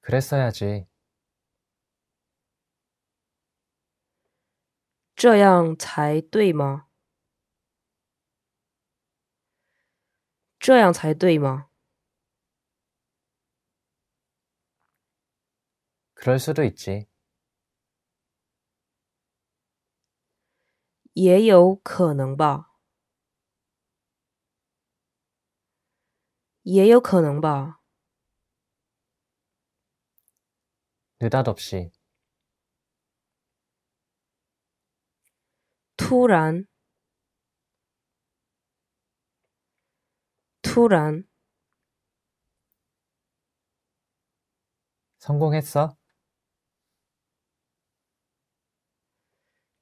그랬어야지. 这样才对吗？这样才对吗？ 그럴 수도 있지. 也有可能吧。也有可能吧。 느닷없이 突然突然 성공했어?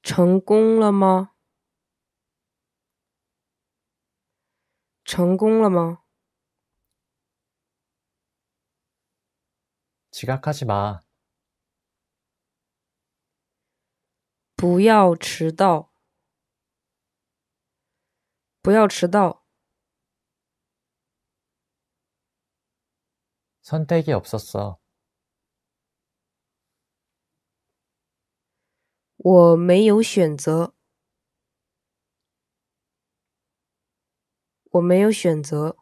成功了吗成功了吗 지각하지 마. 不要迟到。不要迟到。선택이없었 어， 我没有选择。我没有选择。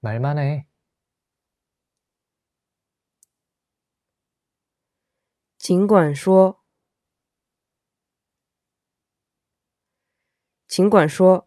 말만 해。 尽管说，尽管说。